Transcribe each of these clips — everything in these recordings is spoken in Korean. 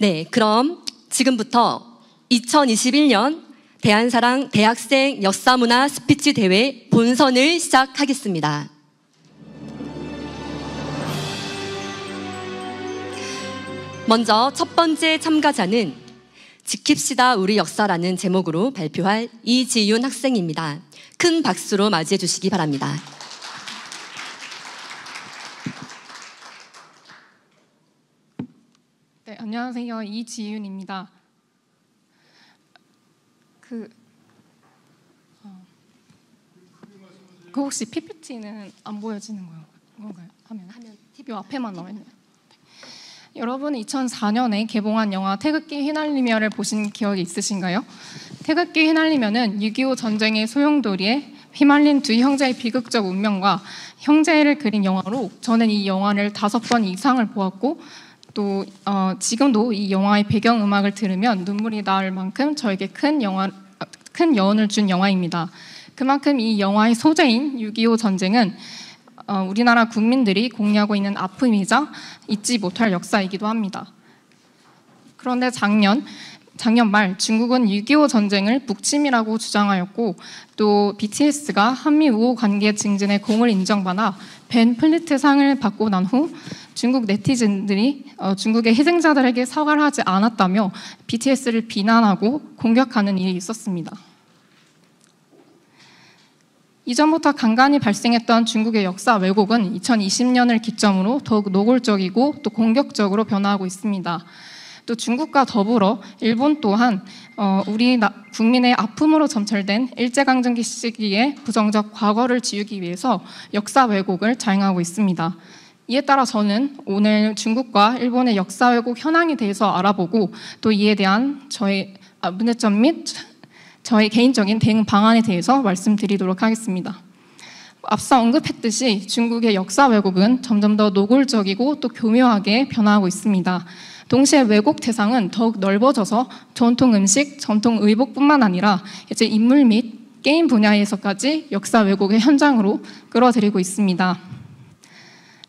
네, 그럼 지금부터 2021년 대한사랑 대학생 역사문화 스피치 대회 본선을 시작하겠습니다. 먼저 첫 번째 참가자는 지킵시다 우리 역사라는 제목으로 발표할 이지윤 학생입니다. 큰 박수로 맞이해 주시기 바랍니다. 안녕하세요. 이지윤입니다. 그, 어, 그 혹시 PPT는 안 보여지는 건가요? 하면 하면 TV 앞에만 나와 있나요? 여러분 2004년에 개봉한 영화 태극기 휘날리며를 보신 기억이 있으신가요? 태극기 휘날리며는 6.25 전쟁의 소용돌이에 휘말린 두 형제의 비극적 운명과 형제를 그린 영화로 저는 이 영화를 다섯 번 이상을 보았고 또 어, 지금도 이 영화의 배경 음악을 들으면 눈물이 나올 만큼 저에게 큰 영화 큰 여운을 준 영화입니다. 그만큼 이 영화의 소재인 6.25 전쟁은 어, 우리나라 국민들이 공유하고 있는 아픔이자 잊지 못할 역사이기도 합니다. 그런데 작년 작년 말 중국은 6.25 전쟁을 북침이라고 주장하였고 또 BTS가 한미 우호 관계 증진에 공을 인정받아 벤 플리트 상을 받고 난후 중국 네티즌들이 어, 중국의 희생자들에게 사과를 하지 않았다며 BTS를 비난하고 공격하는 일이 있었습니다. 이전부터 간간히 발생했던 중국의 역사 왜곡은 2020년을 기점으로 더욱 노골적이고 또 공격적으로 변화하고 있습니다. 또 중국과 더불어 일본 또한 어, 우리 나, 국민의 아픔으로 점철된 일제강점기 시기의 부정적 과거를 지우기 위해서 역사 왜곡을 자행하고 있습니다. 이에 따라 저는 오늘 중국과 일본의 역사 왜곡 현황에 대해서 알아보고 또 이에 대한 저의 아, 문제점 및 저의 개인적인 대응 방안에 대해서 말씀드리도록 하겠습니다. 앞서 언급했듯이 중국의 역사 왜곡은 점점 더 노골적이고 또 교묘하게 변화하고 있습니다. 동시에 왜곡 대상은 더욱 넓어져서 전통 음식, 전통 의복뿐만 아니라 이제 인물 및 게임 분야에서까지 역사 왜곡의 현장으로 끌어들이고 있습니다.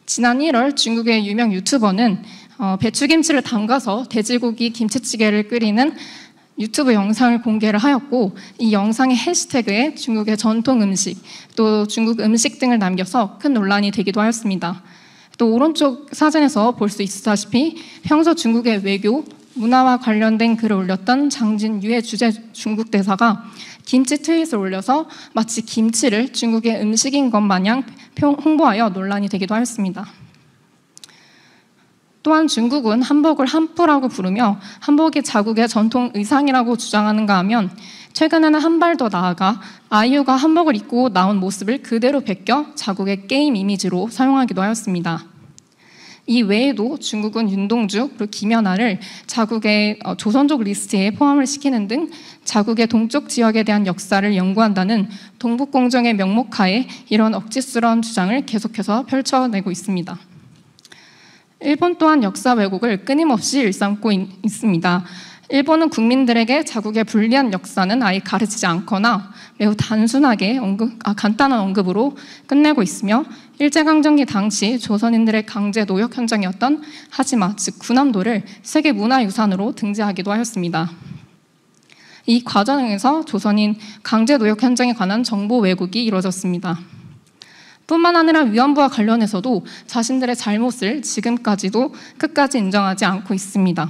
지난 1월 중국의 유명 유튜버는 어, 배추김치를 담가서 돼지고기 김치찌개를 끓이는 유튜브 영상을 공개를 하였고 이 영상의 해시태그에 중국의 전통 음식 또 중국 음식 등을 남겨서 큰 논란이 되기도 하였습니다. 또 오른쪽 사진에서 볼 수 있다시피 평소 중국의 외교 문화와 관련된 글을 올렸던 장진유의 주재 중국 대사가 김치 트윗을 올려서 마치 김치를 중국의 음식인 것 마냥 홍보하여 논란이 되기도 하였습니다. 또한 중국은 한복을 한푸라고 부르며 한복이 자국의 전통 의상이라고 주장하는가 하면 최근에는 한 발 더 나아가 아이유가 한복을 입고 나온 모습을 그대로 베껴 자국의 게임 이미지로 사용하기도 하였습니다. 이 외에도 중국은 윤동주 그리고 김연아를 자국의 어, 조선족 리스트에 포함을 시키는 등 자국의 동쪽 지역에 대한 역사를 연구한다는 동북공정의 명목하에 이런 억지스러운 주장을 계속해서 펼쳐내고 있습니다. 일본 또한 역사 왜곡을 끊임없이 일삼고 있습니다. 일본은 국민들에게 자국의 불리한 역사는 아예 가르치지 않거나 매우 단순하게 언급, 아, 간단한 언급으로 끝내고 있으며 일제강점기 당시 조선인들의 강제 노역 현장이었던 하지마, 즉 군함도를 세계문화유산으로 등재하기도 하였습니다. 이 과정에서 조선인 강제 노역 현장에 관한 정보 왜곡이 이루어졌습니다. 뿐만 아니라 위안부와 관련해서도 자신들의 잘못을 지금까지도 끝까지 인정하지 않고 있습니다.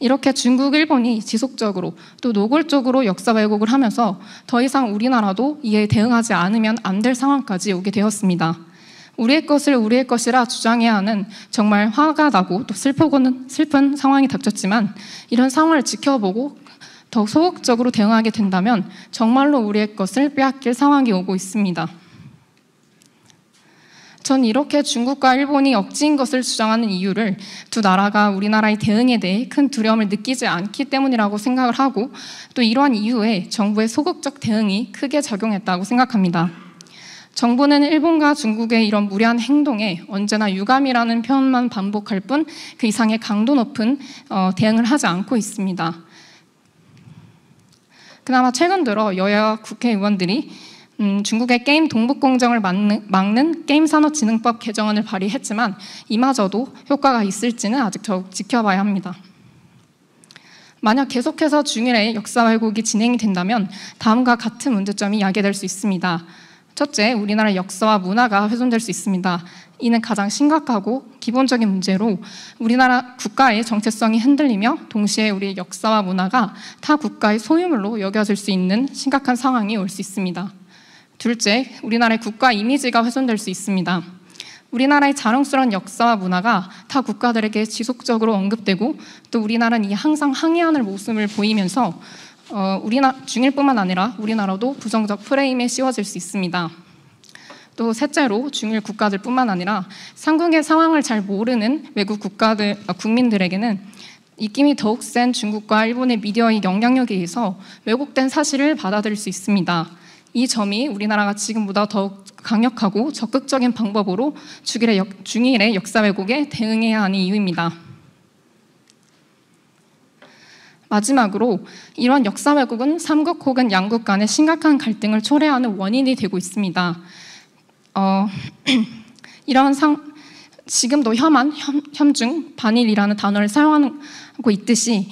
이렇게 중국, 일본이 지속적으로 또 노골적으로 역사 왜곡을 하면서 더 이상 우리나라도 이에 대응하지 않으면 안 될 상황까지 오게 되었습니다. 우리의 것을 우리의 것이라 주장해야 하는 정말 화가 나고 또 슬프고는 슬픈 상황이 닥쳤지만 이런 상황을 지켜보고 더 소극적으로 대응하게 된다면 정말로 우리의 것을 빼앗길 상황이 오고 있습니다. 전 이렇게 중국과 일본이 억지인 것을 주장하는 이유를 두 나라가 우리나라의 대응에 대해 큰 두려움을 느끼지 않기 때문이라고 생각을 하고 또 이러한 이유에 정부의 소극적 대응이 크게 작용했다고 생각합니다. 정부는 일본과 중국의 이런 무리한 행동에 언제나 유감이라는 표현만 반복할 뿐 그 이상의 강도 높은 어, 대응을 하지 않고 있습니다. 그나마 최근 들어 여야 국회의원들이 음, 중국의 게임 동북공정을 막는, 막는, 게임산업진흥법 개정안을 발의했지만 이마저도 효과가 있을지는 아직 더 지켜봐야 합니다. 만약 계속해서 중일의 역사 왜곡이 진행이 된다면 다음과 같은 문제점이 야기될 수 있습니다. 첫째, 우리나라 역사와 문화가 훼손될 수 있습니다. 이는 가장 심각하고 기본적인 문제로 우리나라 국가의 정체성이 흔들리며 동시에 우리 역사와 문화가 타 국가의 소유물로 여겨질 수 있는 심각한 상황이 올 수 있습니다. 둘째, 우리나라의 국가 이미지가 훼손될 수 있습니다. 우리나라의 자랑스러운 역사와 문화가 타 국가들에게 지속적으로 언급되고 또 우리나라는 항상 항해하는 모습을 보이면서 어, 우리나 중일뿐만 아니라 우리나라도 부정적 프레임에 씌워질 수 있습니다. 또 셋째로 중일 국가들뿐만 아니라 상국의 상황을 잘 모르는 외국 국가들 아, 국민들에게는 입김이 더욱 센 중국과 일본의 미디어의 영향력에 의해서 왜곡된 사실을 받아들일 수 있습니다. 이 점이 우리나라가 지금보다 더욱 강력하고 적극적인 방법으로 중일의, 역, 중일의 역사 왜곡에 대응해야 하는 이유입니다. 마지막으로 이러한 역사 왜곡은 삼국 혹은 양국 간의 심각한 갈등을 초래하는 원인이 되고 있습니다. 어, 이러한 상, 지금도 혐한, 혐, 중 반일이라는 단어를 사용하고 있듯이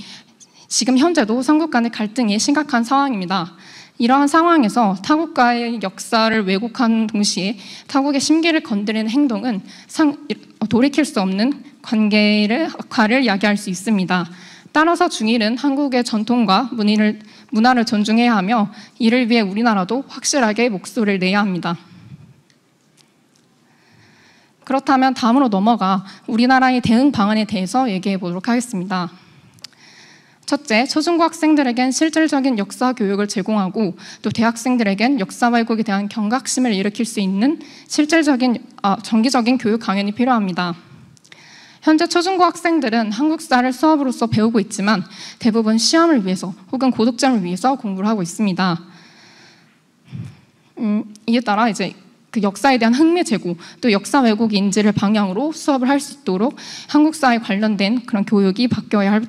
지금 현재도 삼국 간의 갈등이 심각한 상황입니다. 이러한 상황에서 타국가의 역사를 왜곡한 동시에 타국의 심기를 건드리는 행동은 상, 돌이킬 수 없는 관계를 과를 야기할 수 있습니다. 따라서 중일은 한국의 전통과 문인을, 문화를 존중해야 하며 이를 위해 우리나라도 확실하게 목소리를 내야 합니다. 그렇다면 다음으로 넘어가 우리나라의 대응 방안에 대해서 얘기해 보도록 하겠습니다. 첫째, 초중고 학생들에겐 실질적인 역사 교육을 제공하고 또 대학생들에겐 역사 왜곡에 대한 경각심을 일으킬 수 있는 실질적인 아, 정기적인 교육 강연이 필요합니다. 현재 초중고 학생들은 한국사를 수업으로서 배우고 있지만 대부분 시험을 위해서 혹은 고득점을 위해서 공부를 하고 있습니다. 음, 이에 따라 이제 그 역사에 대한 흥미 제고 또 역사 왜곡 인지를 방향으로 수업을 할 수 있도록 한국사에 관련된 그런 교육이 바뀌어야 할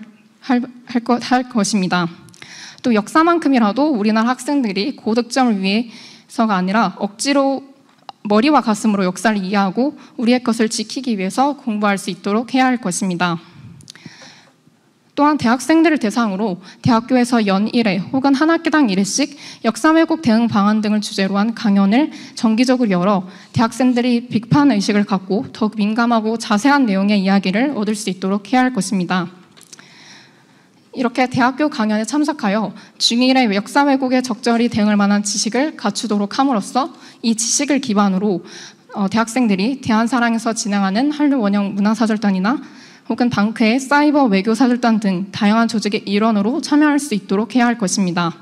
할, 할, 것, 할 것입니다. 또 역사만큼이라도 우리나라 학생들이 고득점을 위해서가 아니라 억지로 머리와 가슴으로 역사를 이해하고 우리의 것을 지키기 위해서 공부할 수 있도록 해야 할 것입니다. 또한 대학생들을 대상으로 대학교에서 연 1회 혹은 한 학기당 1회씩 역사 왜곡 대응 방안 등을 주제로 한 강연을 정기적으로 열어 대학생들이 비판 의식을 갖고 더 민감하고 자세한 내용의 이야기를 얻을 수 있도록 해야 할 것입니다. 이렇게 대학교 강연에 참석하여 중일의 역사 왜곡에 적절히 대응할 만한 지식을 갖추도록 함으로써 이 지식을 기반으로 어, 대학생들이 대한사랑에서 진행하는 한류 원형 문화사절단이나 혹은 방크의 사이버 외교 사절단 등 다양한 조직의 일원으로 참여할 수 있도록 해야 할 것입니다.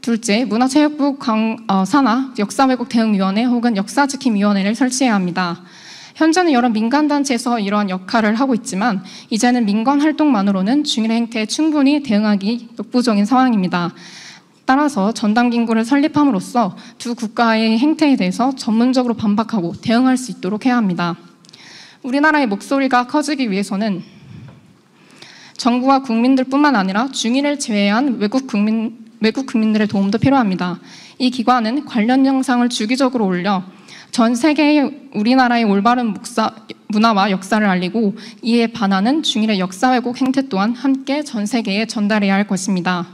둘째, 문화체육부 강, 어, 산하 역사왜곡 대응위원회 혹은 역사지킴위원회를 설치해야 합니다. 현재는 여러 민간단체에서 이러한 역할을 하고 있지만 이제는 민관 활동만으로는 중일의 행태에 충분히 대응하기 역부족인 상황입니다. 따라서 전담기구를 설립함으로써 두 국가의 행태에 대해서 전문적으로 반박하고 대응할 수 있도록 해야 합니다. 우리나라의 목소리가 커지기 위해서는 정부와 국민들뿐만 아니라 중인을 제외한 외국 국민 외국 국민들의 도움도 필요합니다. 이 기관은 관련 영상을 주기적으로 올려 전세계에 우리나라의 올바른 묵사, 문화와 역사를 알리고 이에 반하는 중일의 역사 왜곡 행태 또한 함께 전 세계에 전달해야 할 것입니다.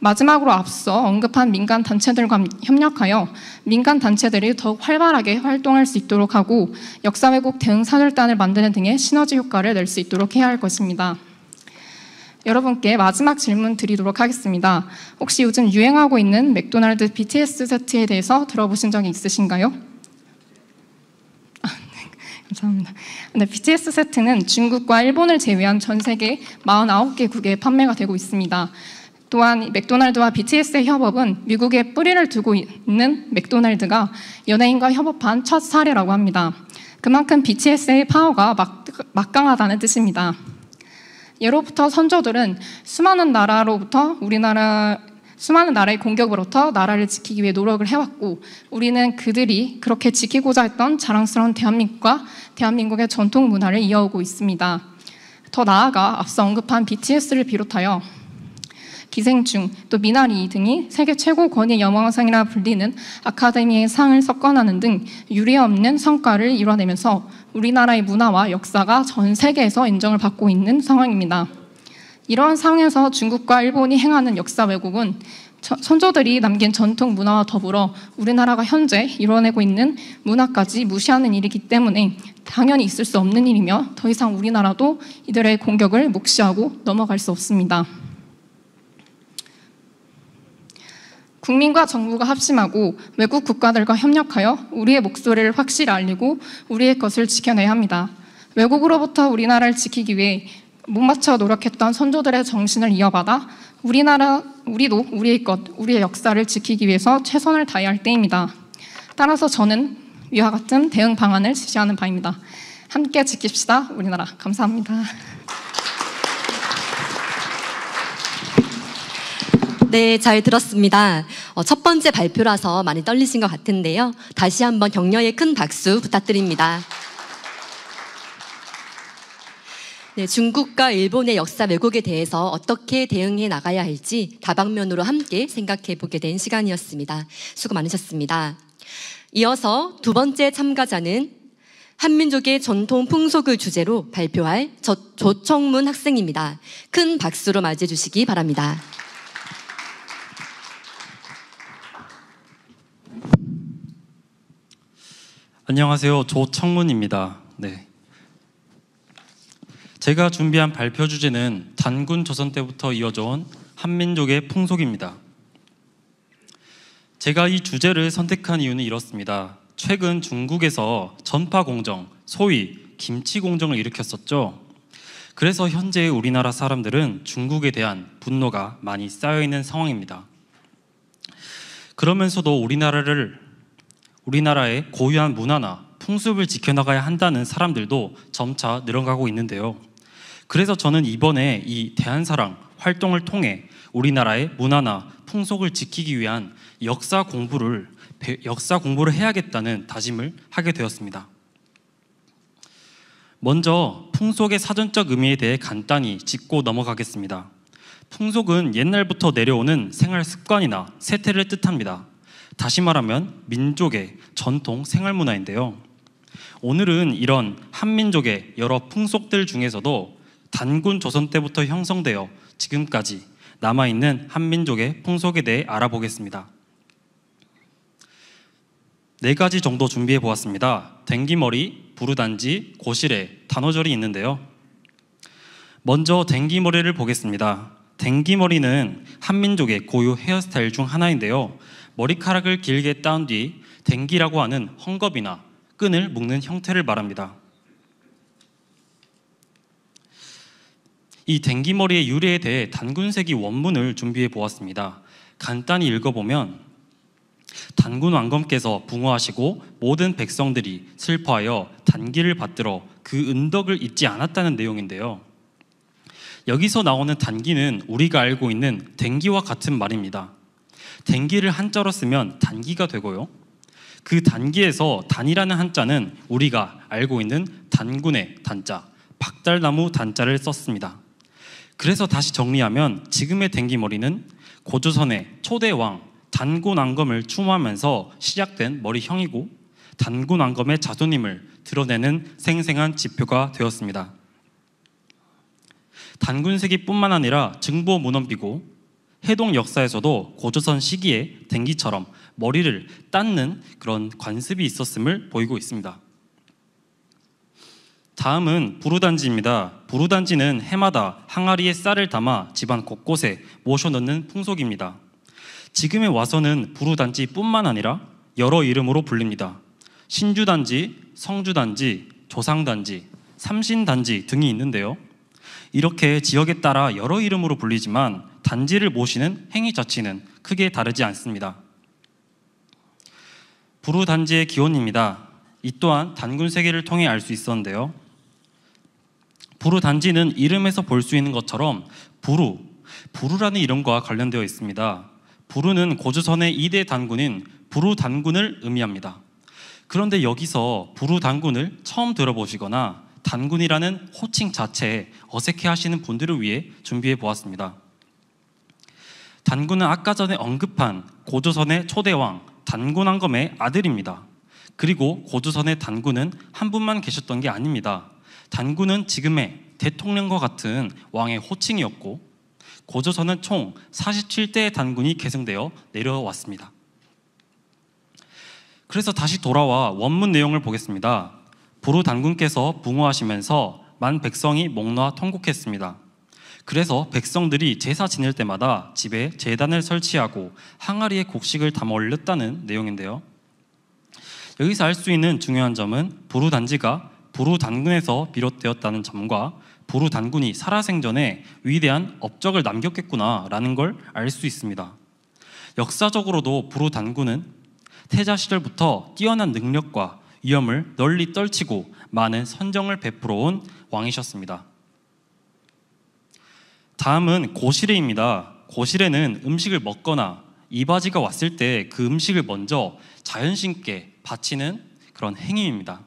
마지막으로 앞서 언급한 민간 단체들과 협력하여 민간 단체들이 더욱 활발하게 활동할 수 있도록 하고 역사 왜곡 대응 사절단을 만드는 등의 시너지 효과를 낼 수 있도록 해야 할 것입니다. 여러분께 마지막 질문 드리도록 하겠습니다. 혹시 요즘 유행하고 있는 맥도날드 BTS 세트에 대해서 들어보신 적이 있으신가요? 감사합니다. 네, BTS 세트는 중국과 일본을 제외한 전 세계 49개국에 판매가 되고 있습니다. 또한 맥도날드와 BTS의 협업은 미국에 뿌리를 두고 있는 맥도날드가 연예인과 협업한 첫 사례라고 합니다. 그만큼 BTS의 파워가 막, 막강하다는 뜻입니다. 예로부터 선조들은 수많은 나라로부터 우리나라 수많은 나라의 공격으로부터 나라를 지키기 위해 노력을 해왔고 우리는 그들이 그렇게 지키고자 했던 자랑스러운 대한민국과 대한민국의 전통 문화를 이어오고 있습니다. 더 나아가 앞서 언급한 BTS를 비롯하여 기생충, 또 미나리 등이 세계 최고 권위 영화상이라 불리는 아카데미의 상을 석권하는 등 유례없는 성과를 이뤄내면서 우리나라의 문화와 역사가 전 세계에서 인정을 받고 있는 상황입니다. 이러한 상황에서 중국과 일본이 행하는 역사 왜곡은 선조들이 남긴 전통 문화와 더불어 우리나라가 현재 이뤄내고 있는 문화까지 무시하는 일이기 때문에 당연히 있을 수 없는 일이며 더 이상 우리나라도 이들의 공격을 묵시하고 넘어갈 수 없습니다. 국민과 정부가 합심하고 외국 국가들과 협력하여 우리의 목소리를 확실히 알리고 우리의 것을 지켜내야 합니다. 외국으로부터 우리나라를 지키기 위해 못 맞춰 노력했던 선조들의 정신을 이어받아 우리나라, 우리도 우리의 것, 우리의 역사를 지키기 위해서 최선을 다해야 할 때입니다. 따라서 저는 위와 같은 대응 방안을 제시하는 바입니다. 함께 지킵시다, 우리나라. 감사합니다. 네, 잘 들었습니다. 어, 첫 번째 발표라서 많이 떨리신 것 같은데요. 다시 한번 격려의 큰 박수 부탁드립니다. 네, 중국과 일본의 역사 왜곡에 대해서 어떻게 대응해 나가야 할지 다방면으로 함께 생각해 보게 된 시간이었습니다. 수고 많으셨습니다. 이어서 두 번째 참가자는 한민족의 전통 풍속을 주제로 발표할 저, 조청문 학생입니다. 큰 박수로 맞이해 주시기 바랍니다. 안녕하세요. 조청문입니다. 네. 제가 준비한 발표 주제는 단군 조선 때부터 이어져 온 한민족의 풍속입니다. 제가 이 주제를 선택한 이유는 이렇습니다. 최근 중국에서 전파 공정, 소위 김치 공정을 일으켰었죠. 그래서 현재 우리나라 사람들은 중국에 대한 분노가 많이 쌓여 있는 상황입니다. 그러면서도 우리나라를 우리나라의 고유한 문화나 풍습을 지켜나가야 한다는 사람들도 점차 늘어가고 있는데요. 그래서 저는 이번에 이 대한사랑 활동을 통해 우리나라의 문화나 풍속을 지키기 위한 역사 공부를 역사 공부를 해야겠다는 다짐을 하게 되었습니다. 먼저 풍속의 사전적 의미에 대해 간단히 짚고 넘어가겠습니다. 풍속은 옛날부터 내려오는 생활 습관이나 세태를 뜻합니다. 다시 말하면 민족의 전통 생활 문화인데요. 오늘은 이런 한민족의 여러 풍속들 중에서도 단군 조선 때부터 형성되어 지금까지 남아있는 한민족의 풍속에 대해 알아보겠습니다. 네 가지 정도 준비해 보았습니다. 댕기머리, 부르단지, 고실에 단어절이 있는데요. 먼저 댕기머리를 보겠습니다. 댕기머리는 한민족의 고유 헤어스타일 중 하나인데요. 머리카락을 길게 따은 뒤 댕기라고 하는 헝겊이나 끈을 묶는 형태를 말합니다. 이 댕기머리의 유래에 대해 단군세이 원문을 준비해 보았습니다. 간단히 읽어보면 단군 왕검께서 붕어하시고 모든 백성들이 슬퍼하여 단기를 받들어 그 은덕을 잊지 않았다는 내용인데요. 여기서 나오는 단기는 우리가 알고 있는 댕기와 같은 말입니다. 댕기를 한자로 쓰면 단기가 되고요. 그 단기에서 단이라는 한자는 우리가 알고 있는 단군의 단자, 박달나무 단자를 썼습니다. 그래서 다시 정리하면 지금의 댕기머리는 고조선의 초대 왕 단군왕검을 추모하면서 시작된 머리형이고 단군왕검의 자손임을 드러내는 생생한 지표가 되었습니다. 단군세기뿐만 아니라 증보 문헌비고 해동 역사에서도 고조선 시기에 댕기처럼 머리를 닦는 그런 관습이 있었음을 보이고 있습니다. 다음은 부루단지입니다. 부루단지는 해마다 항아리에 쌀을 담아 집안 곳곳에 모셔넣는 풍속입니다. 지금에 와서는 부루단지뿐만 아니라 여러 이름으로 불립니다. 신주단지, 성주단지, 조상단지, 삼신단지 등이 있는데요. 이렇게 지역에 따라 여러 이름으로 불리지만 단지를 모시는 행위 자체는 크게 다르지 않습니다. 부루단지의 기원입니다. 이 또한 단군 세계를 통해 알 수 있었는데요. 부루 단지는 이름에서 볼 수 있는 것처럼 부루, 부루라는 이름과 관련되어 있습니다. 부루는 고주선의 2대 단군인 부루 단군을 의미합니다. 그런데 여기서 부루 단군을 처음 들어보시거나 단군이라는 호칭 자체에 어색해 하시는 분들을 위해 준비해 보았습니다. 단군은 아까 전에 언급한 고조선의 초대왕 단군왕검의 아들입니다. 그리고 고조선의 단군은 한 분만 계셨던 게 아닙니다. 단군은 지금의 대통령과 같은 왕의 호칭이었고 고조선은 총 47대의 단군이 계승되어 내려왔습니다. 그래서 다시 돌아와 원문 내용을 보겠습니다. 부루 단군께서 붕어하시면서 만 백성이 목놔 통곡했습니다. 그래서 백성들이 제사 지낼 때마다 집에 제단을 설치하고 항아리에 곡식을 담아 올렸다는 내용인데요. 여기서 알 수 있는 중요한 점은 부루 단지가 부루 단군에서 비롯되었다는 점과 부루 단군이 살아생전에 위대한 업적을 남겼겠구나라는 걸 알 수 있습니다. 역사적으로도 보루 단군은 태자 시절부터 뛰어난 능력과 위험을 널리 떨치고 많은 선정을 베풀어 온 왕이셨습니다. 다음은 고시레입니다. 고시레는 음식을 먹거나 이바지가 왔을 때 그 음식을 먼저 자연신께 바치는 그런 행위입니다.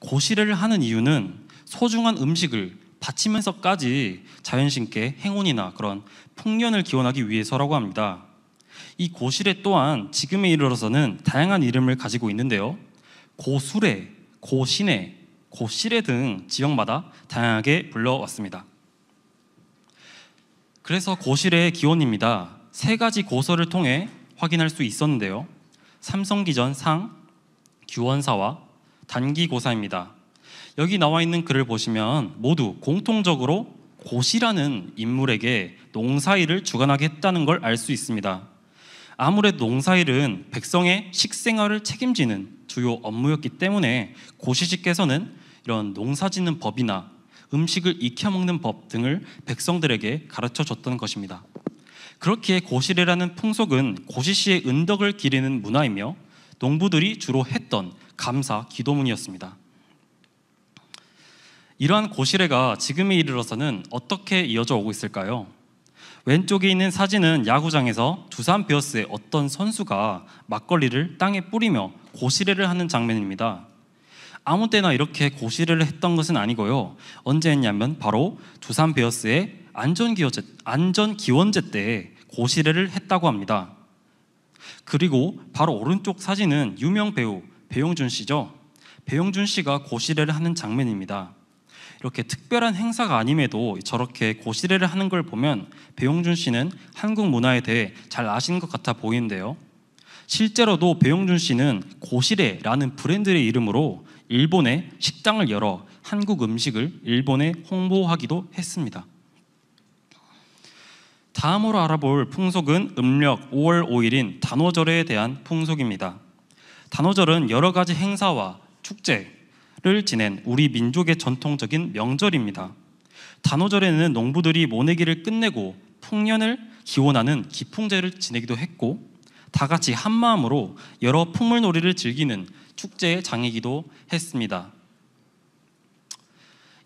고시를 하는 이유는 소중한 음식을 바치면서까지 자연신께 행운이나 그런 풍년을 기원하기 위해서라고 합니다. 이 고시래 또한 지금에 이르러서는 다양한 이름을 가지고 있는데요. 고수래, 고신해 고시래 등 지역마다 다양하게 불러왔습니다. 그래서 고시래의 기원입니다. 세 가지 고서를 통해 확인할 수 있었는데요. 삼성기전 상, 규원사와 단기 고사입니다. 여기 나와 있는 글을 보시면 모두 공통적으로 고시라는 인물에게 농사일을 주관하게 했다는 걸 알 수 있습니다. 아무래도 농사일은 백성의 식생활을 책임지는 주요 업무였기 때문에 고시직께서는 이런 농사짓는 법이나 음식을 익혀 먹는 법 등을 백성들에게 가르쳐 줬던 것입니다. 그렇기에 고시례라는 풍속은 고시 씨의 은덕을 기리는 문화이며 농부들이 주로 했던 감사, 기도문이었습니다. 이러한 고시래가 지금에 이르러서는 어떻게 이어져 오고 있을까요? 왼쪽에 있는 사진은 야구장에서 두산 베어스의 어떤 선수가 막걸리를 땅에 뿌리며 고시래를 하는 장면입니다. 아무 때나 이렇게 고시를 했던 것은 아니고요. 언제 했냐면 바로 두산 베어스의 안전기원제, 안전기원제 때 고시를 했다고 합니다. 그리고 바로 오른쪽 사진은 유명 배우 배용준 씨죠. 배용준 씨가 고시례를 하는 장면입니다. 이렇게 특별한 행사가 아님에도 저렇게 고시례를 하는 걸 보면 배용준 씨는 한국 문화에 대해 잘 아시는 것 같아 보이는데요. 실제로도 배용준 씨는 고시레라는 브랜드의 이름으로 일본에 식당을 열어 한국 음식을 일본에 홍보하기도 했습니다. 다음으로 알아볼 풍속은 음력 5월 5일인 단오절에 대한 풍속입니다. 단오절은 여러 가지 행사와 축제를 지낸 우리 민족의 전통적인 명절입니다. 단오절에는 농부들이 모내기를 끝내고 풍년을 기원하는 기풍제를 지내기도 했고 다 같이 한 마음으로 여러 풍물놀이를 즐기는 축제의 장이기도 했습니다.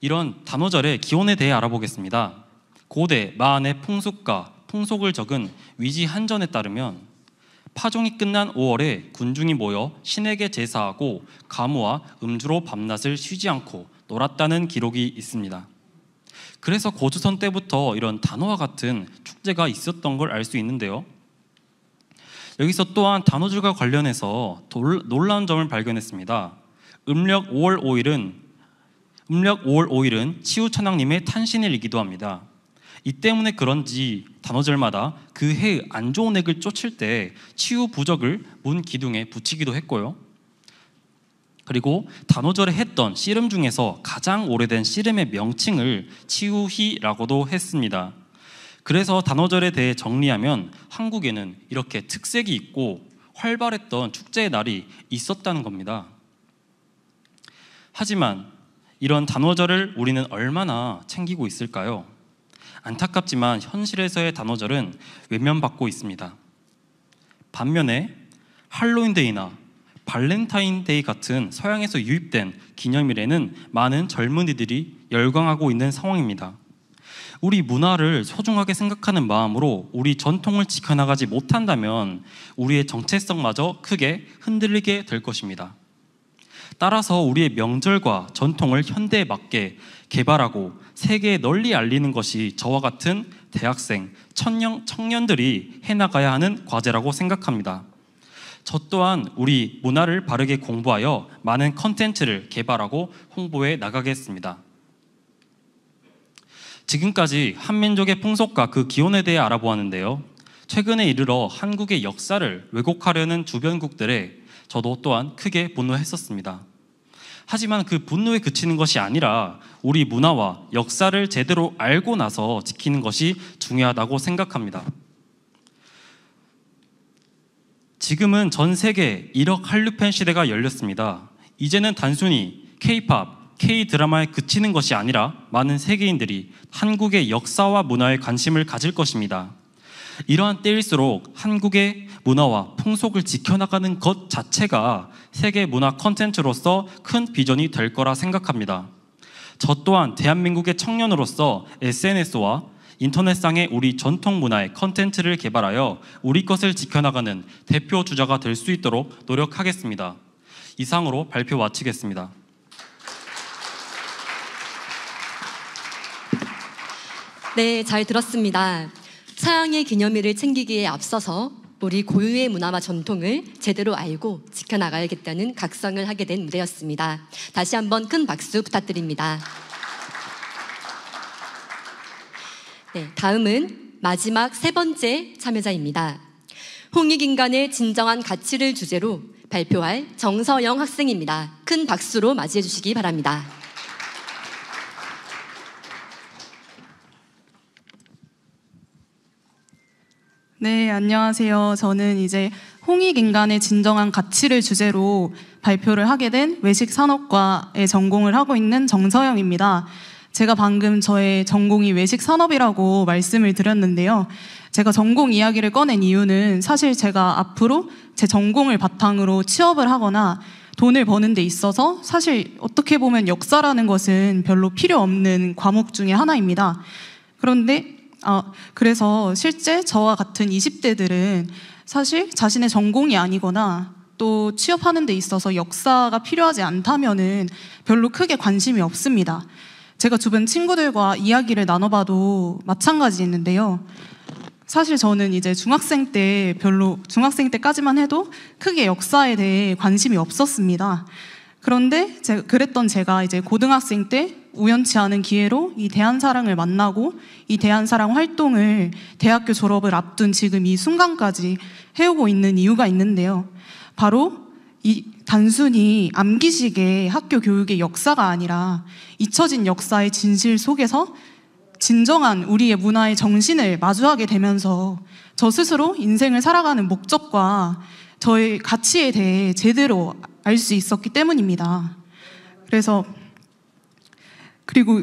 이런 단오절의 기원에 대해 알아보겠습니다. 고대 마안의 풍습과 풍속을 적은 위지 한전에 따르면 파종이 끝난 5월에 군중이 모여 신에게 제사하고 가무와 음주로 밤낮을 쉬지 않고 놀았다는 기록이 있습니다. 그래서 고조선 때부터 이런 단어와 같은 축제가 있었던 걸 알 수 있는데요. 여기서 또한 단어줄과 관련해서 돌, 놀라운 점을 발견했습니다. 음력 5월 5일은 음력 5월 5일은 치우천왕님의 탄신일이기도 합니다. 이 때문에 그런지 단어절마다 그 해의 안 좋은 액을 쫓을 때 치유 부적을 문 기둥에 붙이기도 했고요. 그리고 단오절에 했던 씨름 중에서 가장 오래된 씨름의 명칭을 치우희라고도 했습니다. 그래서 단오절에 대해 정리하면 한국에는 이렇게 특색이 있고 활발했던 축제의 날이 있었다는 겁니다. 하지만 이런 단오절을 우리는 얼마나 챙기고 있을까요? 안타깝지만 현실에서의 단오절은 외면받고 있습니다. 반면에 할로윈데이나 발렌타인데이 같은 서양에서 유입된 기념일에는 많은 젊은이들이 열광하고 있는 상황입니다. 우리 문화를 소중하게 생각하는 마음으로 우리 전통을 지켜나가지 못한다면 우리의 정체성마저 크게 흔들리게 될 것입니다. 따라서 우리의 명절과 전통을 현대에 맞게 개발하고 세계에 널리 알리는 것이 저와 같은 대학생, 청년, 청년들이 해나가야 하는 과제라고 생각합니다. 저 또한 우리 문화를 바르게 공부하여 많은 컨텐츠를 개발하고 홍보해 나가겠습니다. 지금까지 한민족의 풍속과 그 기원에 대해 알아보았는데요. 최근에 이르러 한국의 역사를 왜곡하려는 주변국들에 저도 또한 크게 분노했었습니다. 하지만 그 분노에 그치는 것이 아니라 우리 문화와 역사를 제대로 알고 나서 지키는 것이 중요하다고 생각합니다. 지금은 전 세계 1억 한류팬 시대가 열렸습니다. 이제는 단순히 K-팝, K-드라마에 그치는 것이 아니라 많은 세계인들이 한국의 역사와 문화에 관심을 가질 것입니다. 이러한 때일수록 한국의 문화와 풍속을 지켜나가는 것 자체가 세계 문화 컨텐츠로서 큰 비전이 될 거라 생각합니다. 저 또한 대한민국의 청년으로서 SNS와 인터넷상의 우리 전통 문화의 컨텐츠를 개발하여 우리 것을 지켜나가는 대표 주자가 될 수 있도록 노력하겠습니다. 이상으로 발표 마치겠습니다. 네, 잘 들었습니다. 사양의 기념일을 챙기기에 앞서서 우리 고유의 문화와 전통을 제대로 알고 지켜나가야겠다는 각성을 하게 된 무대였습니다. 다시 한번 큰 박수 부탁드립니다. 네, 다음은 마지막 세 번째 참여자입니다. 홍익인간의 진정한 가치를 주제로 발표할 정서영 학생입니다. 큰 박수로 맞이해 주시기 바랍니다. 네, 안녕하세요. 저는 이제 홍익인간의 진정한 가치를 주제로 발표를 하게 된 외식산업과의 전공을 하고 있는 정서영입니다. 제가 방금 저의 전공이 외식산업이라고 말씀을 드렸는데요. 제가 전공 이야기를 꺼낸 이유는 사실 제가 앞으로 제 전공을 바탕으로 취업을 하거나 돈을 버는 데 있어서 사실 어떻게 보면 역사라는 것은 별로 필요 없는 과목 중에 하나입니다. 그런데 아, 그래서 실제 저와 같은 20대들은 사실 자신의 전공이 아니거나 또 취업하는 데 있어서 역사가 필요하지 않다면은 별로 크게 관심이 없습니다. 제가 주변 친구들과 이야기를 나눠봐도 마찬가지였는데요. 사실 저는 이제 중학생 때 별로 중학생 때까지만 해도 크게 역사에 대해 관심이 없었습니다. 그런데 제가 그랬던 제가 이제 고등학생 때 우연치 않은 기회로 이 대한사랑을 만나고 이 대한사랑 활동을 대학교 졸업을 앞둔 지금 이 순간까지 해오고 있는 이유가 있는데요. 바로 이 단순히 암기식의 학교 교육의 역사가 아니라 잊혀진 역사의 진실 속에서 진정한 우리의 문화의 정신을 마주하게 되면서 저 스스로 인생을 살아가는 목적과 저의 가치에 대해 제대로 알 수 있었기 때문입니다. 그래서 그리고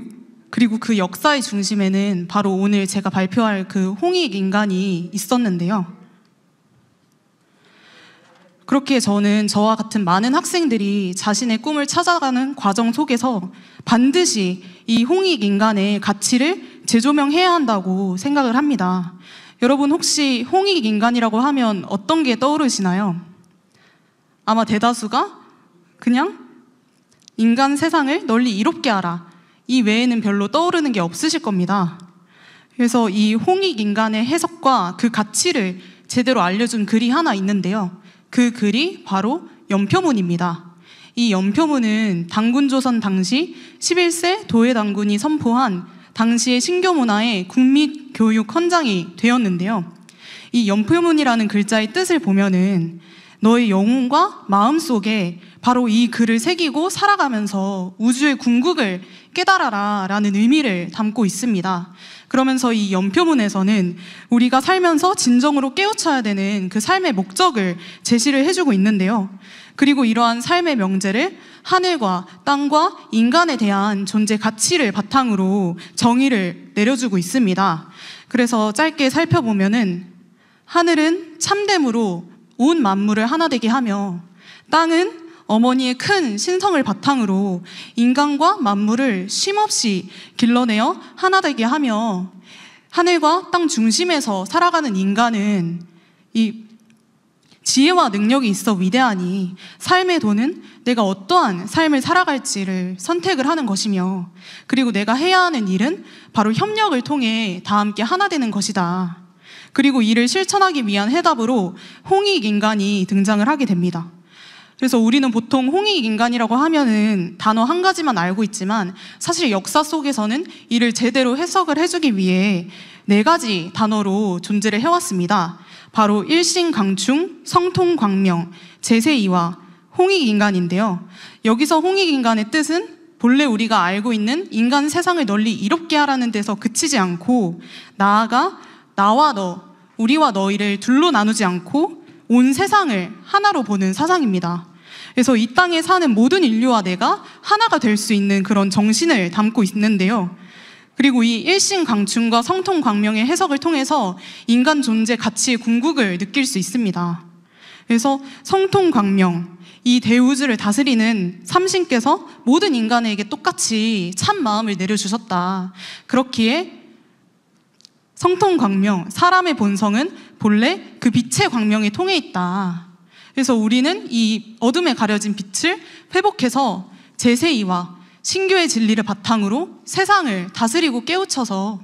그리고 그 역사의 중심에는 바로 오늘 제가 발표할 그 홍익 인간이 있었는데요. 그렇게 저는 저와 같은 많은 학생들이 자신의 꿈을 찾아가는 과정 속에서 반드시 이 홍익 인간의 가치를 재조명해야 한다고 생각을 합니다. 여러분 혹시 홍익 인간이라고 하면 어떤 게 떠오르시나요? 아마 대다수가 그냥 인간 세상을 널리 이롭게 하라. 이 외에는 별로 떠오르는 게 없으실 겁니다. 그래서 이 홍익 인간의 해석과 그 가치를 제대로 알려준 글이 하나 있는데요. 그 글이 바로 연표문입니다. 이 연표문은 당군조선 당시 11세 도해당군이 선포한 당시의 신교 문화의 국립 교육 헌장이 되었는데요. 이 연표문이라는 글자의 뜻을 보면은 너의 영혼과 마음속에 바로 이 글을 새기고 살아가면서 우주의 궁극을 깨달아라 라는 의미를 담고 있습니다. 그러면서 이 연표문에서는 우리가 살면서 진정으로 깨우쳐야 되는 그 삶의 목적을 제시를 해주고 있는데요. 그리고 이러한 삶의 명제를 하늘과 땅과 인간에 대한 존재 가치를 바탕으로 정의를 내려주고 있습니다. 그래서 짧게 살펴보면은 하늘은 참됨으로 온 만물을 하나 되게 하며 땅은 어머니의 큰 신성을 바탕으로 인간과 만물을 쉼없이 길러내어 하나 되게 하며 하늘과 땅 중심에서 살아가는 인간은 이 지혜와 능력이 있어 위대하니 삶의 도는 내가 어떠한 삶을 살아갈지를 선택을 하는 것이며 그리고 내가 해야 하는 일은 바로 협력을 통해 다 함께 하나 되는 것이다. 그리고 이를 실천하기 위한 해답으로 홍익 인간이 등장을 하게 됩니다. 그래서 우리는 보통 홍익 인간이라고 하면은 단어 한 가지만 알고 있지만 사실 역사 속에서는 이를 제대로 해석을 해주기 위해 네 가지 단어로 존재를 해왔습니다. 바로 일신강충, 성통광명, 제세이와 홍익 인간인데요. 여기서 홍익 인간의 뜻은 본래 우리가 알고 있는 인간 세상을 널리 이롭게 하라는 데서 그치지 않고 나아가 나와 너 우리와 너희를 둘로 나누지 않고 온 세상을 하나로 보는 사상입니다. 그래서 이 땅에 사는 모든 인류와 내가 하나가 될 수 있는 그런 정신을 담고 있는데요. 그리고 이 일신 강충과 성통 광명의 해석을 통해서 인간 존재 가치의 궁극을 느낄 수 있습니다. 그래서 성통 광명, 이 대우주를 다스리는 삼신께서 모든 인간에게 똑같이 참 마음을 내려주셨다. 그렇기에 성통광명, 사람의 본성은 본래 그 빛의 광명에 통해 있다. 그래서 우리는 이 어둠에 가려진 빛을 회복해서 제세이와 신교의 진리를 바탕으로 세상을 다스리고 깨우쳐서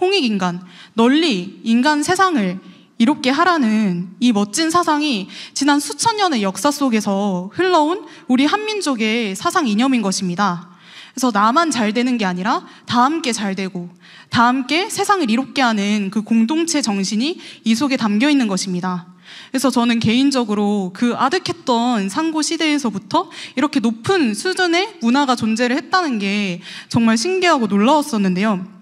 홍익인간, 널리 인간 세상을 이롭게 하라는 이 멋진 사상이 지난 수천 년의 역사 속에서 흘러온 우리 한민족의 사상 이념인 것입니다. 그래서 나만 잘 되는 게 아니라 다 함께 잘 되고 다 함께 세상을 이롭게 하는 그 공동체 정신이 이 속에 담겨 있는 것입니다. 그래서 저는 개인적으로 그 아득했던 상고 시대에서부터 이렇게 높은 수준의 문화가 존재를 했다는 게 정말 신기하고 놀라웠었는데요.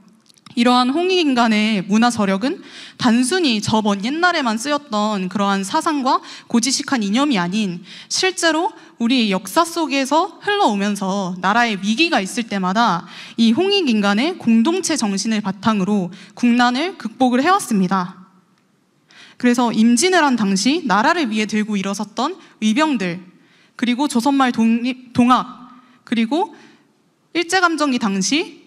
이러한 홍익인간의 문화 저력은 단순히 저번 옛날에만 쓰였던 그러한 사상과 고지식한 이념이 아닌 실제로 우리 역사 속에서 흘러오면서 나라의 위기가 있을 때마다 이 홍익인간의 공동체 정신을 바탕으로 국난을 극복을 해왔습니다. 그래서 임진왜란 당시 나라를 위해 들고 일어섰던 위병들, 그리고 조선말 동 동학, 그리고 일제감정기 당시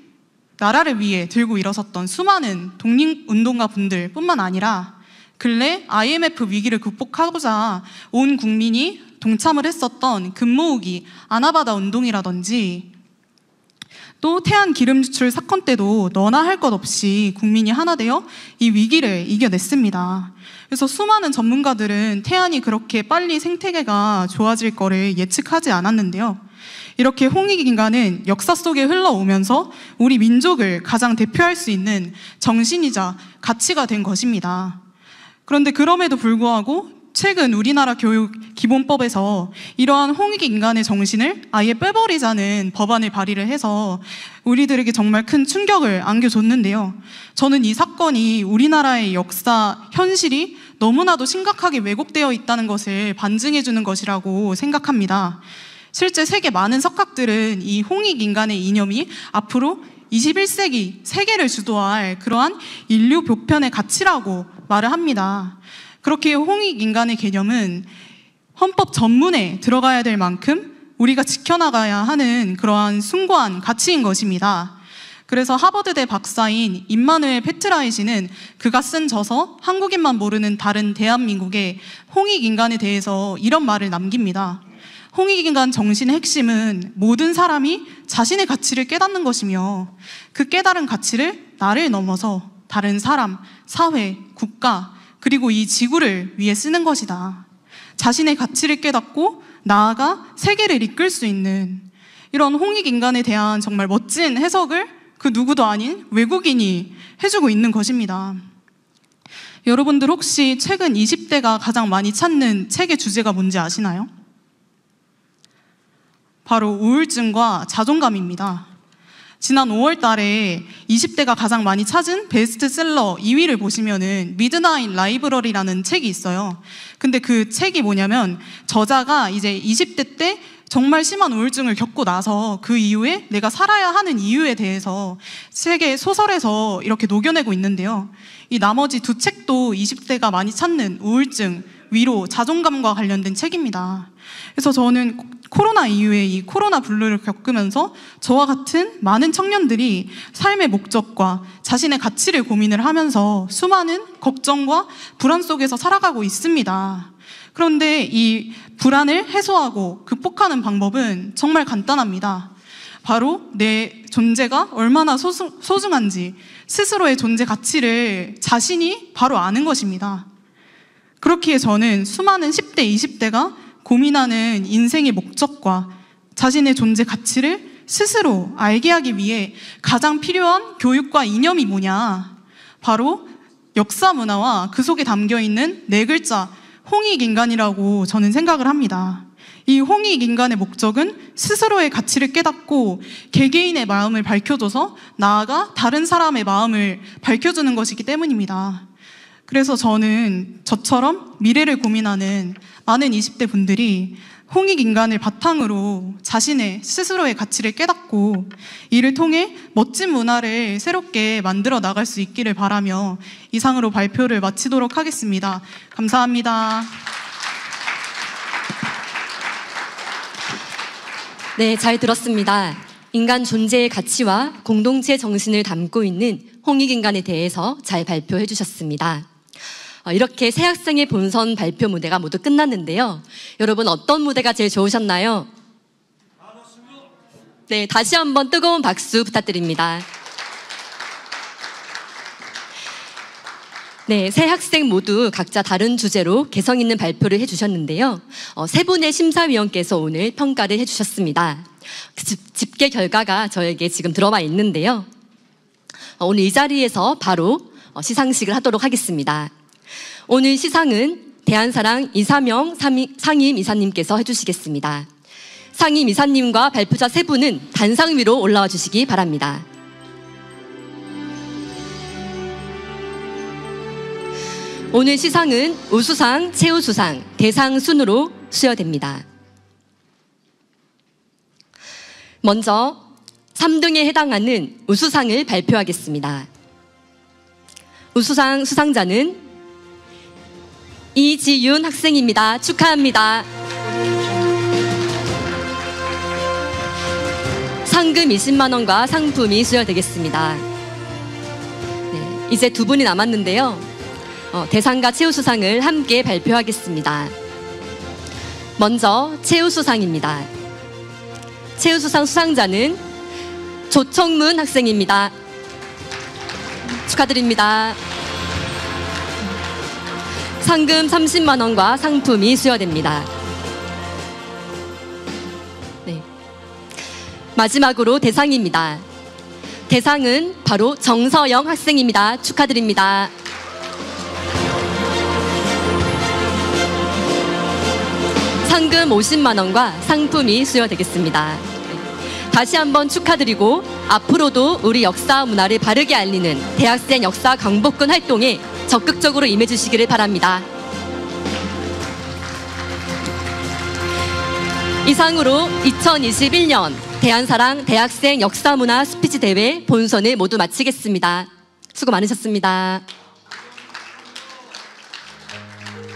나라를 위해 들고 일어섰던 수많은 독립운동가 분들 뿐만 아니라 근래 IMF 위기를 극복하고자 온 국민이 동참을 했었던 금모으기, 아나바다 운동이라든지 또 태안 기름 유출 사건 때도 너나 할 것 없이 국민이 하나 되어 이 위기를 이겨냈습니다. 그래서 수많은 전문가들은 태안이 그렇게 빨리 생태계가 좋아질 거를 예측하지 않았는데요. 이렇게 홍익인간은 역사 속에 흘러오면서 우리 민족을 가장 대표할 수 있는 정신이자 가치가 된 것입니다. 그런데 그럼에도 불구하고 최근 우리나라 교육 기본법에서 이러한 홍익 인간의 정신을 아예 빼버리자는 법안을 발의를 해서 우리들에게 정말 큰 충격을 안겨줬는데요. 저는 이 사건이 우리나라의 역사, 현실이 너무나도 심각하게 왜곡되어 있다는 것을 반증해주는 것이라고 생각합니다. 실제 세계 많은 석학들은 이 홍익 인간의 이념이 앞으로 21세기 세계를 주도할 그러한 인류 보편의 가치라고 말을 합니다. 그렇게 홍익 인간의 개념은 헌법 전문에 들어가야 될 만큼 우리가 지켜나가야 하는 그러한 숭고한 가치인 것입니다. 그래서 하버드대 박사인 임마누엘 페트라이지는 그가 쓴 저서 한국인만 모르는 다른 대한민국의 홍익 인간에 대해서 이런 말을 남깁니다. 홍익인간 정신의 핵심은 모든 사람이 자신의 가치를 깨닫는 것이며 그 깨달은 가치를 나를 넘어서 다른 사람, 사회, 국가, 그리고 이 지구를 위해 쓰는 것이다. 자신의 가치를 깨닫고 나아가 세계를 이끌 수 있는 이런 홍익인간에 대한 정말 멋진 해석을 그 누구도 아닌 외국인이 해주고 있는 것입니다. 여러분들 혹시 최근 20대가 가장 많이 찾는 책의 주제가 뭔지 아시나요? 바로 우울증과 자존감입니다. 지난 5월 달에 20대가 가장 많이 찾은 베스트셀러 2위를 보시면은 미드나잇 라이브러리라는 책이 있어요. 근데 그 책이 뭐냐면 저자가 이제 20대 때 정말 심한 우울증을 겪고 나서 그 이후에 내가 살아야 하는 이유에 대해서 책의 소설에서 이렇게 녹여내고 있는데요. 이 나머지 두 책도 20대가 많이 찾는 우울증, 위로, 자존감과 관련된 책입니다. 그래서 저는 코로나 이후에 이 코로나 블루를 겪으면서 저와 같은 많은 청년들이 삶의 목적과 자신의 가치를 고민을 하면서 수많은 걱정과 불안 속에서 살아가고 있습니다. 그런데 이 불안을 해소하고 극복하는 방법은 정말 간단합니다. 바로 내 존재가 얼마나 소중, 소중한지 스스로의 존재 가치를 자신이 바로 아는 것입니다. 그렇기에 저는 수많은 10대, 20대가 고민하는 인생의 목적과 자신의 존재 가치를 스스로 알게 하기 위해 가장 필요한 교육과 이념이 뭐냐? 바로 역사 문화와 그 속에 담겨 있는 네 글자 홍익인간이라고 저는 생각을 합니다. 이 홍익인간의 목적은 스스로의 가치를 깨닫고 개개인의 마음을 밝혀줘서 나아가 다른 사람의 마음을 밝혀주는 것이기 때문입니다. 그래서 저는 저처럼 미래를 고민하는 많은 20대 분들이 홍익 인간을 바탕으로 자신의 스스로의 가치를 깨닫고 이를 통해 멋진 문화를 새롭게 만들어 나갈 수 있기를 바라며 이상으로 발표를 마치도록 하겠습니다. 감사합니다. 네, 잘 들었습니다. 인간 존재의 가치와 공동체 정신을 담고 있는 홍익 인간에 대해서 잘 발표해 주셨습니다. 어, 이렇게 새 학생의 본선 발표 무대가 모두 끝났는데요. 여러분 어떤 무대가 제일 좋으셨나요? 네, 다시 한번 뜨거운 박수 부탁드립니다. 네, 세 학생 모두 각자 다른 주제로 개성 있는 발표를 해주셨는데요. 어, 세 분의 심사위원께서 오늘 평가를 해주셨습니다. 그 집, 계 결과가 저에게 지금 들어와 있는데요. 어, 오늘 이 자리에서 바로 어, 시상식을 하도록 하겠습니다. 오늘 시상은 대한사랑 이사명 상임 이사님께서 해주시겠습니다. 상임 이사님과 발표자 세 분은 단상 위로 올라와 주시기 바랍니다. 오늘 시상은 우수상, 최우수상, 대상 순으로 수여됩니다. 먼저 3등에 해당하는 우수상을 발표하겠습니다. 우수상 수상자는 이지윤 학생입니다. 축하합니다. 상금 20만 원과 상품이 수여되겠습니다. 네, 이제 두 분이 남았는데요. 어, 대상과 최우수상을 함께 발표하겠습니다. 먼저 최우수상입니다. 최우수상 수상자는 조청문 학생입니다. 축하드립니다. 상금 30만 원과 상품이 수여됩니다. 네. 마지막으로 대상입니다. 대상은 바로 정서영 학생입니다. 축하드립니다. 상금 50만 원과 상품이 수여되겠습니다. 다시 한번 축하드리고 앞으로도 우리 역사 문화를 바르게 알리는 대학생 역사 강복군 활동에 적극적으로 임해주시기를 바랍니다. 이상으로 2021년 대한사랑 대학생 역사문화 스피치 대회 본선을 모두 마치겠습니다. 수고 많으셨습니다.